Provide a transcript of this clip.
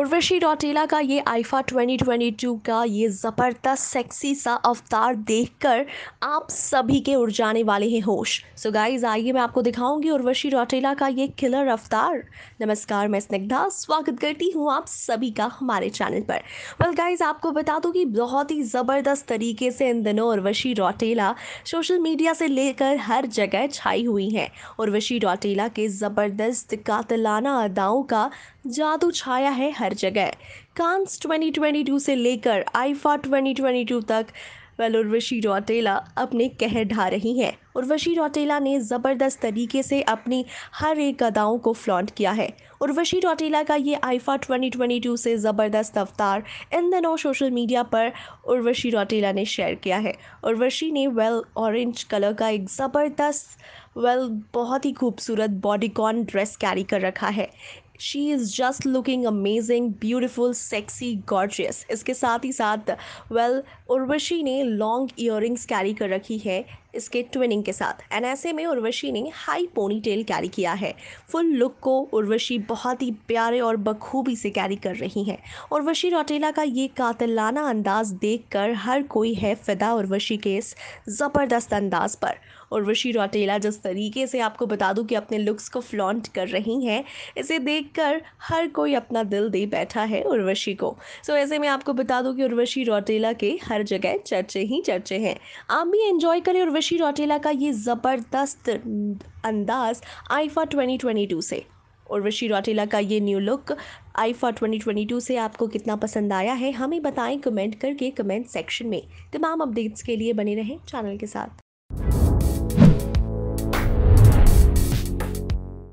उर्वशी रौटेला का ये आईफा 2022 का ये ज़बरदस्त सेक्सी सा अवतार देखकर आप सभी के उड़ जाने वाले हैं होश सो गाइज आइए मैं आपको दिखाऊंगी उर्वशी रौटेला का ये किलर अवतार नमस्कार मैं स्निग्धा स्वागत करती हूँ आप सभी का हमारे चैनल पर वेल well, गाइज आपको बता दूँ कि बहुत ही ज़बरदस्त तरीके से इन दिनों उर्वशी रौटेला सोशल मीडिया से लेकर हर जगह छाई हुई हैं उर्वशी रौटेला के ज़बरदस्त कातलाना अदाओं का जादू छाया है हर जगह कांस 2022 से लेकर आईफा 2022 तक वेल उर्वशी रोटेला अपने कहर ढा रही हैं उर्वशी रोटेला ने ज़बरदस्त तरीके से अपनी हर एक अदाओं को फ्लॉन्ट किया है उर्वशी रोटेला का ये आईफा 2022 से ज़बरदस्त अवतार इन दिनों सोशल मीडिया पर उर्वशी रोटेला ने शेयर किया है उर्वशी ने वेल ऑरेंज कलर का एक ज़बरदस्त वेल बहुत ही खूबसूरत बॉडीकॉन ड्रेस कैरी कर रखा है she is just looking amazing beautiful sexy gorgeous इसके साथ ही साथ वेल well, उर्वशी ने लॉन्ग ईयर कैरी कर रखी है इसके ट्विनिंग के साथ एंड ऐसे में उर्वशी ने हाई पोनी टेल कैरी किया है फुल लुक को उर्वशी बहुत ही प्यारे और बखूबी से कैरी कर रही हैं उर्वशी रोटेला का ये कातलाना अंदाज देखकर हर कोई है फिदा उर्वशी के इस ज़बरदस्त अंदाज पर उर्वशी रोटेला जिस तरीके से आपको बता दूं कि अपने लुक्स को फ्लॉन्ट कर रही हैं इसे देख देखकर हर कोई अपना दिल दे बैठा है उर्वशी को सो so, ऐसे में आपको बता दूं कि उर्वशी रोटेला के हर जगह चर्चे ही चर्चे हैं आप भी एंजॉय करें उर्वशी रोटेला का ये ज़बरदस्त अंदाज आईफा 2022 से उर्वशी रोटेला का ये न्यू लुक आईफा 2022 से आपको कितना पसंद आया है हमें बताएं कमेंट करके कमेंट सेक्शन में तमाम अपडेट्स के लिए बने रहें चैनल के साथ